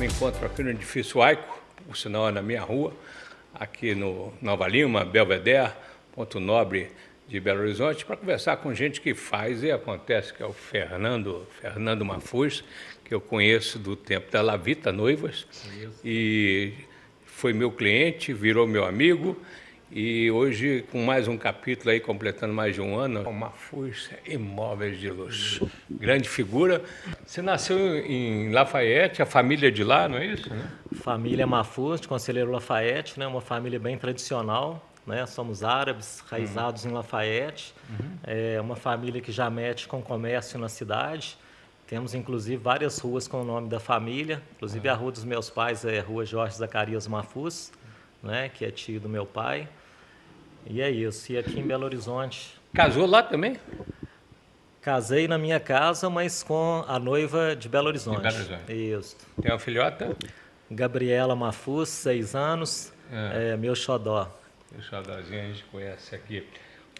me encontro aqui no edifício Aico, o sinal é na minha rua, aqui no Nova Lima, Belvedere, Ponto Nobre de Belo Horizonte, para conversar com gente que faz e acontece, que é o Fernando, Fernando Mafuz, que eu conheço do tempo da Lavita Noivas, e foi meu cliente, virou meu amigo e hoje, com mais um capítulo aí, completando mais de um ano, uma força imóveis de luxo. Grande figura. Você nasceu em Lafayette, a família é de lá, não é isso? Né? Família Mafus, de Conselheiro Lafayette, né? uma família bem tradicional. Né? Somos árabes, raizados uhum. em Lafayette. Uhum. É uma família que já mete com comércio na cidade. Temos, inclusive, várias ruas com o nome da família. Inclusive, uhum. a ah. rua dos meus pais é Rua Jorge Zacarias Mafus, né? que é tio do meu pai. E é isso. E aqui em Belo Horizonte. Casou lá também? Casei na minha casa, mas com a noiva de Belo Horizonte. De Belo Horizonte. Isso. Tem uma filhota? Gabriela Mafus, seis anos. É. é meu xodó. Meu xodózinho a gente conhece aqui.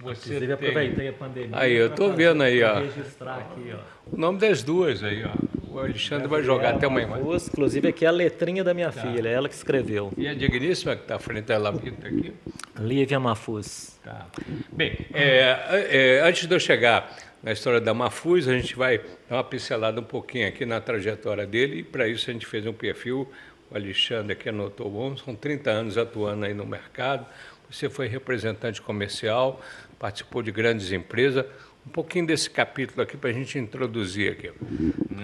Você Inclusive, tem... aproveitei a pandemia. Aí, eu estou vendo aí, ó. Registrar aqui, ó. O nome das duas aí, ó. O Alexandre vai jogar até amanhã. Duas, inclusive, aqui é a letrinha da minha tá. filha, é ela que escreveu. E a é digníssima que está à frente da lapita aqui. Lívia Mafuz. Tá. Bem, é, é, antes de eu chegar na história da Mafuz, a gente vai dar uma pincelada um pouquinho aqui na trajetória dele, e para isso a gente fez um perfil, o Alexandre aqui anotou bom, são 30 anos atuando aí no mercado, você foi representante comercial, participou de grandes empresas, um pouquinho desse capítulo aqui para a gente introduzir aqui.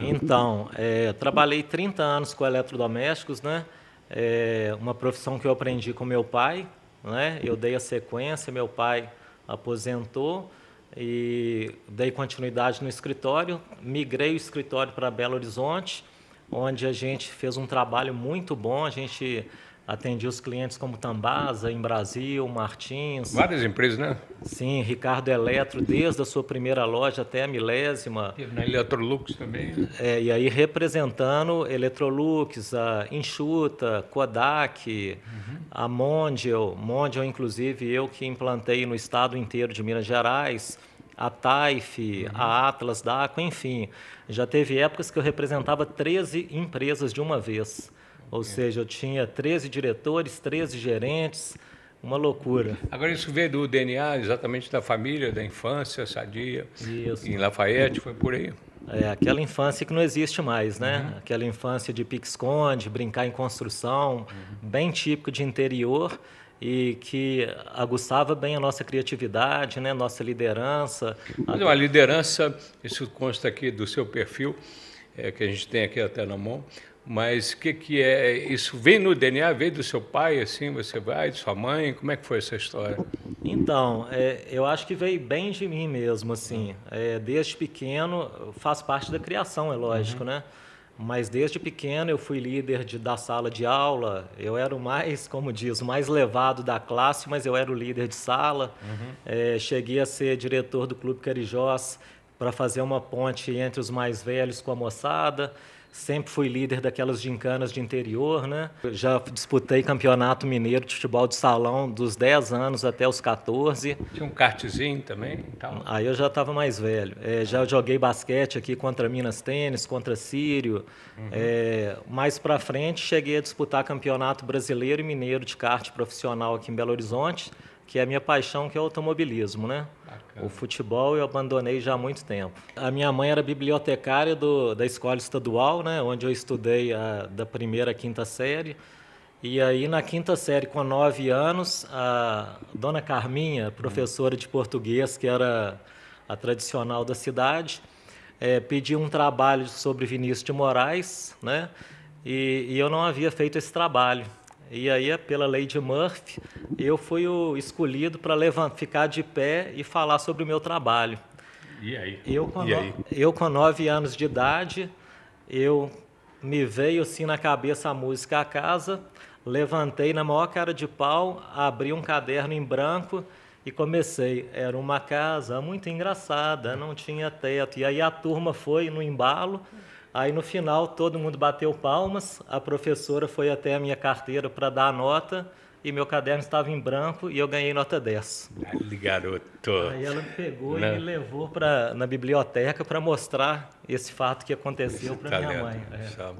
Então, é, trabalhei 30 anos com eletrodomésticos, né? É uma profissão que eu aprendi com meu pai, né? Eu dei a sequência, meu pai aposentou e dei continuidade no escritório, migrei o escritório para Belo Horizonte, onde a gente fez um trabalho muito bom, a gente Atendi os clientes como Tambasa, em Brasil, Martins. Várias empresas, né? Sim, Ricardo Eletro, desde a sua primeira loja até a milésima. Teve na Eletrolux também. Né? É, e aí representando Eletrolux, a Enxuta, Kodak, uhum. a Mondial. Mondial, inclusive, eu que implantei no estado inteiro de Minas Gerais a TAIF, uhum. a Atlas da Aqua, enfim. Já teve épocas que eu representava 13 empresas de uma vez. Ou seja, eu tinha 13 diretores, 13 gerentes, uma loucura. Agora, isso veio do DNA exatamente da família, da infância, sadia. Isso. Em Lafayette, foi por aí. É, aquela infância que não existe mais, né? Uhum. Aquela infância de pique-esconde, brincar em construção, uhum. bem típico de interior e que aguçava bem a nossa criatividade, né? Nossa liderança. Mas é uma liderança, isso consta aqui do seu perfil, é, que a gente tem aqui até na mão, mas o que, que é? Isso vem no DNA, veio do seu pai, assim, você vai, de sua mãe? Como é que foi essa história? Então, é, eu acho que veio bem de mim mesmo, assim. É, desde pequeno, faz parte da criação, é lógico, uhum. né? Mas desde pequeno eu fui líder de, da sala de aula, eu era o mais, como diz, o mais levado da classe, mas eu era o líder de sala. Uhum. É, cheguei a ser diretor do Clube Carijós para fazer uma ponte entre os mais velhos com a moçada. Sempre fui líder daquelas gincanas de interior, né? Já disputei campeonato mineiro de futebol de salão dos 10 anos até os 14. Tinha um kartzinho também? Então. Aí eu já estava mais velho. É, já joguei basquete aqui contra Minas Tênis, contra Sírio. Uhum. É, mais para frente, cheguei a disputar campeonato brasileiro e mineiro de kart profissional aqui em Belo Horizonte, que é a minha paixão, que é o automobilismo, né? O futebol eu abandonei já há muito tempo. A minha mãe era bibliotecária do, da escola estadual, né, onde eu estudei a, da primeira à quinta série. E aí, na quinta série, com nove anos, a dona Carminha, professora de português, que era a tradicional da cidade, é, pediu um trabalho sobre Vinícius de Moraes, né? E, e eu não havia feito esse trabalho. E aí, pela lei de Murphy, eu fui o escolhido para ficar de pé e falar sobre o meu trabalho. E aí? Eu com, e aí? eu com nove anos de idade, eu me veio assim na cabeça a música A Casa, levantei na maior cara de pau, abri um caderno em branco e comecei. Era uma casa muito engraçada, não tinha teto. E aí a turma foi no embalo. Aí no final todo mundo bateu palmas, a professora foi até a minha carteira para dar a nota e meu caderno estava em branco e eu ganhei nota 10. Ali, garoto. Aí ela me pegou Não. e me levou pra, na biblioteca para mostrar esse fato que aconteceu para tá minha mãe. É. é.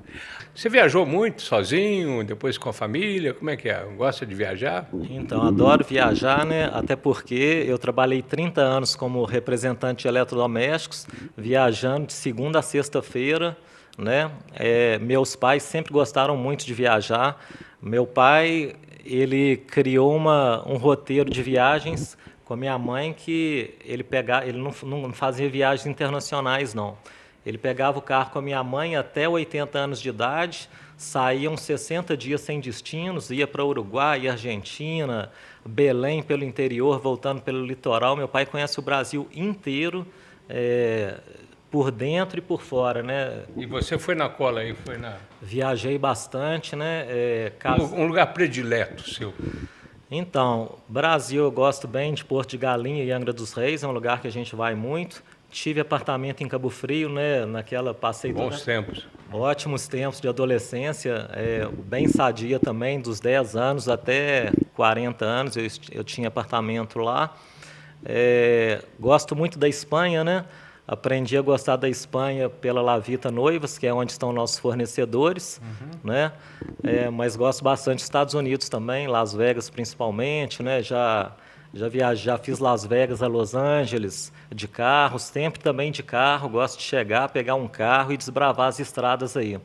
Você viajou muito sozinho, depois com a família? Como é que é? Gosta de viajar? Então, adoro viajar, né? Até porque eu trabalhei 30 anos como representante de eletrodomésticos, viajando de segunda a sexta-feira. Né? É, meus pais sempre gostaram muito de viajar. Meu pai ele criou uma, um roteiro de viagens com a minha mãe que ele pegava, ele não, não fazia viagens internacionais não. Ele pegava o carro com a minha mãe até 80 anos de idade, saíam 60 dias sem destinos, ia para Uruguai, Argentina, Belém pelo interior, voltando pelo litoral. Meu pai conhece o Brasil inteiro, é, por dentro e por fora, né? E você foi na cola aí, foi na? Viajei bastante, né? É, Um lugar predileto seu. Então, Brasil, eu gosto bem de Porto de Galinha e Angra dos Reis, é um lugar que a gente vai muito. Tive apartamento em Cabo Frio, né? Naquela passei bons toda... tempos. Ótimos tempos de adolescência, é, bem sadia também, dos 10 anos até 40 anos eu, eu tinha apartamento lá. É, gosto muito da Espanha, né? Aprendi a gostar da Espanha pela Lavita Noivas, que é onde estão nossos fornecedores, uhum. né? É, mas gosto bastante dos Estados Unidos também, Las Vegas principalmente, né? Já já viajei, já fiz Las Vegas a Los Angeles de carro, sempre também de carro, gosto de chegar, pegar um carro e desbravar as estradas aí.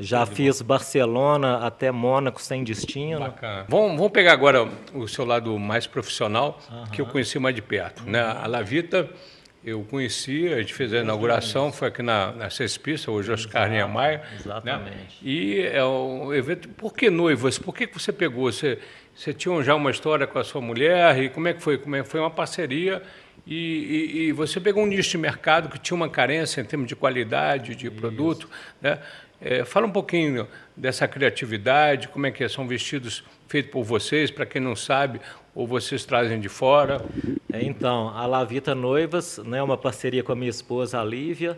Já Muito fiz bom. Barcelona até Mônaco sem destino. Bacana. Vamos, vamos pegar agora o seu lado mais profissional, uhum. que eu conheci mais de perto. Uhum. Né? A Lavita eu conheci, a gente fez a inauguração, foi aqui na, na Cespista, hoje é Oscar Niemeyer. Né? Exatamente. Né? E é um evento. Por que noivas? Por que, que você pegou? Você, você tinha já uma história com a sua mulher? E como é que foi? Como é, foi uma parceria. E, e, e você pegou um nicho de mercado que tinha uma carência em termos de qualidade de Isso. produto, né? É, fala um pouquinho dessa criatividade, como é que é? são vestidos feitos por vocês, para quem não sabe, ou vocês trazem de fora? É, então, a Lavita Noivas é né, uma parceria com a minha esposa, a Lívia,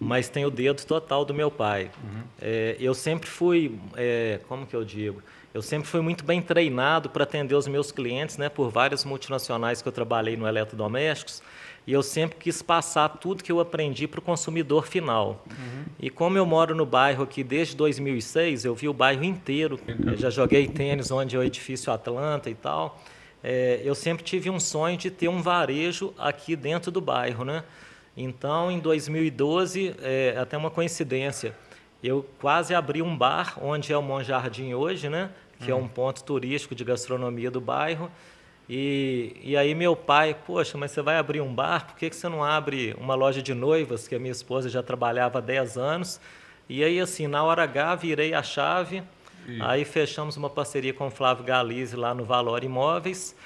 mas tem o dedo total do meu pai. Uhum. É, eu sempre fui, é, como que eu digo? Eu sempre fui muito bem treinado para atender os meus clientes, né, por várias multinacionais que eu trabalhei no eletrodomésticos e eu sempre quis passar tudo que eu aprendi para o consumidor final. Uhum. E como eu moro no bairro aqui desde 2006, eu vi o bairro inteiro. Então. Eu já joguei tênis onde é o edifício Atlanta e tal. É, eu sempre tive um sonho de ter um varejo aqui dentro do bairro, né? Então, em 2012, é, até uma coincidência, eu quase abri um bar onde é o Monjardim hoje, né? Que uhum. é um uhum. ponto turístico de gastronomia do bairro. E, e aí meu pai, poxa, mas você vai abrir um bar, por que, que você não abre uma loja de noivas, que a minha esposa já trabalhava há 10 anos? E aí, assim, na hora H, virei a chave, e... aí fechamos uma parceria com o Flávio Galize lá no Valor Imóveis,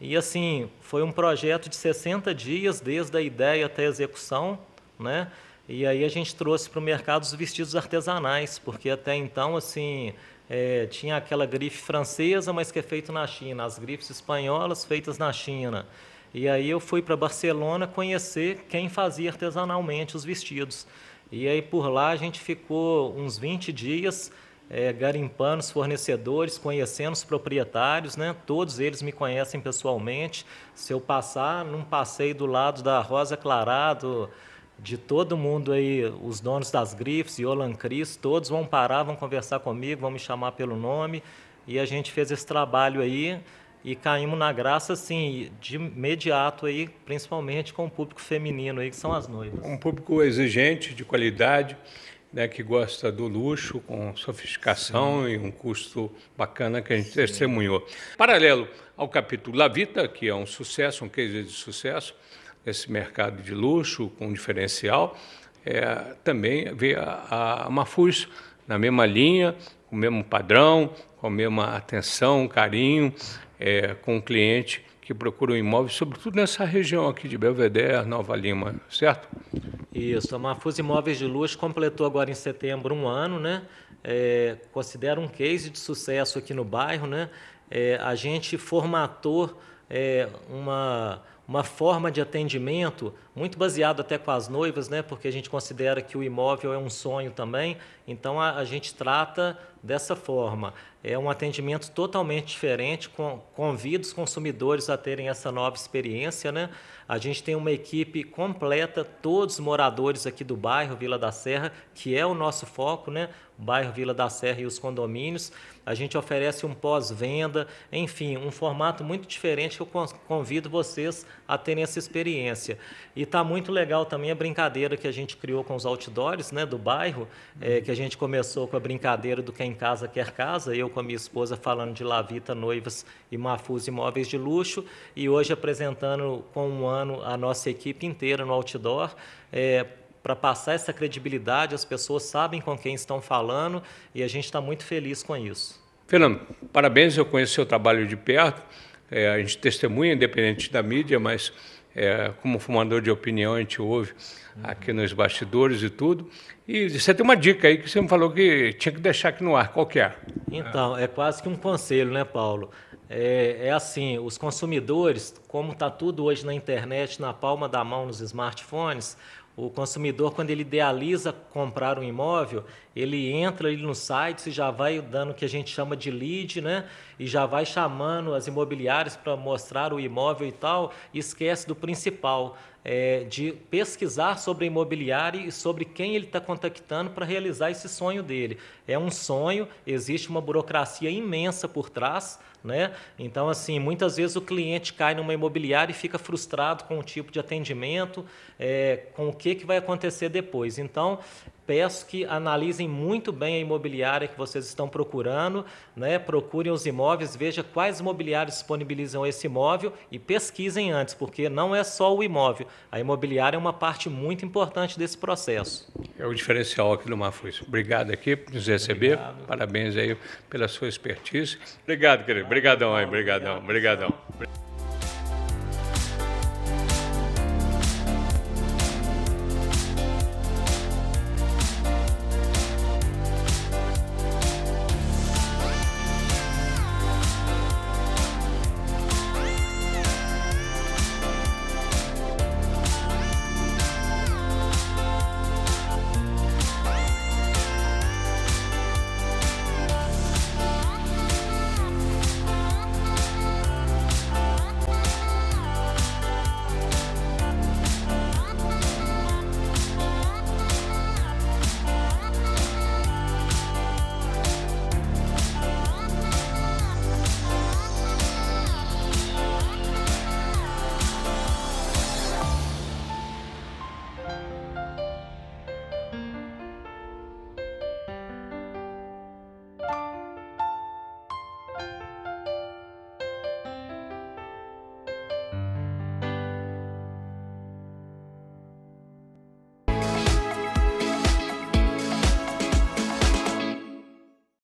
e assim, foi um projeto de 60 dias, desde a ideia até a execução, né? E aí a gente trouxe para o mercado os vestidos artesanais, porque até então, assim, é, tinha aquela grife francesa, mas que é feito na China, as grifes espanholas feitas na China. E aí eu fui para Barcelona conhecer quem fazia artesanalmente os vestidos. E aí por lá a gente ficou uns 20 dias é, garimpando os fornecedores, conhecendo os proprietários, né? Todos eles me conhecem pessoalmente. Se eu passar num passeio do lado da Rosa Clarado, de todo mundo aí, os donos das grifes, Yolan Cris, todos vão parar, vão conversar comigo, vão me chamar pelo nome. E a gente fez esse trabalho aí e caímos na graça, assim, de imediato aí, principalmente com o público feminino aí, que são as noivas. Um público exigente, de qualidade, né, que gosta do luxo, com sofisticação Sim. e um custo bacana que a gente Sim. testemunhou. Paralelo ao capítulo La Vita, que é um sucesso, um case de sucesso, esse mercado de luxo com diferencial, é, também vê a, a Mafus na mesma linha, com o mesmo padrão, com a mesma atenção, carinho, é, com o cliente que procura um imóvel, sobretudo nessa região aqui de Belvedere, Nova Lima, certo? Isso, a Mafus Imóveis de Luxo completou agora em setembro um ano, né? É, considera um case de sucesso aqui no bairro, né? É, a gente formatou é, uma uma forma de atendimento muito baseado até com as noivas, né? Porque a gente considera que o imóvel é um sonho também. Então a, a gente trata dessa forma. É um atendimento totalmente diferente, convido os consumidores a terem essa nova experiência. Né? A gente tem uma equipe completa, todos moradores aqui do bairro Vila da Serra, que é o nosso foco, né? o bairro Vila da Serra e os condomínios. A gente oferece um pós-venda, enfim, um formato muito diferente que eu convido vocês a terem essa experiência. E está muito legal também a brincadeira que a gente criou com os outdoors né, do bairro, é, que a gente começou com a brincadeira do quem em Casa Quer Casa, eu com a minha esposa falando de Lavita Noivas e Mafus Imóveis de Luxo, e hoje apresentando com um ano a nossa equipe inteira no outdoor, é, para passar essa credibilidade, as pessoas sabem com quem estão falando e a gente está muito feliz com isso. Fernando, parabéns, eu conheço o seu trabalho de perto, é, a gente testemunha, independente da mídia, mas é, como formador de opinião, a gente ouve uhum. aqui nos bastidores e tudo. E você tem uma dica aí que você me falou que tinha que deixar aqui no ar. Qual que é? Então, é quase que um conselho, né, Paulo? É, é assim, os consumidores, como está tudo hoje na internet, na palma da mão, nos smartphones, o consumidor, quando ele idealiza comprar um imóvel, ele entra ali no site e já vai dando o que a gente chama de lead, né? E já vai chamando as imobiliárias para mostrar o imóvel e tal, e esquece do principal é, de pesquisar sobre imobiliário e sobre quem ele está contactando para realizar esse sonho dele. É um sonho, existe uma burocracia imensa por trás, né? Então, assim, muitas vezes o cliente cai numa imobiliária e fica frustrado com o tipo de atendimento, é, com o que, que vai acontecer depois. Então, peço que analisem muito bem a imobiliária que vocês estão procurando, né? procurem os imóveis, veja quais imobiliários disponibilizam esse imóvel e pesquisem antes, porque não é só o imóvel, a imobiliária é uma parte muito importante desse processo. É o diferencial aqui do Mafus. Obrigado aqui por nos receber, Obrigado. parabéns aí pela sua expertise. Obrigado, querido, obrigadão aí, obrigadão, obrigadão.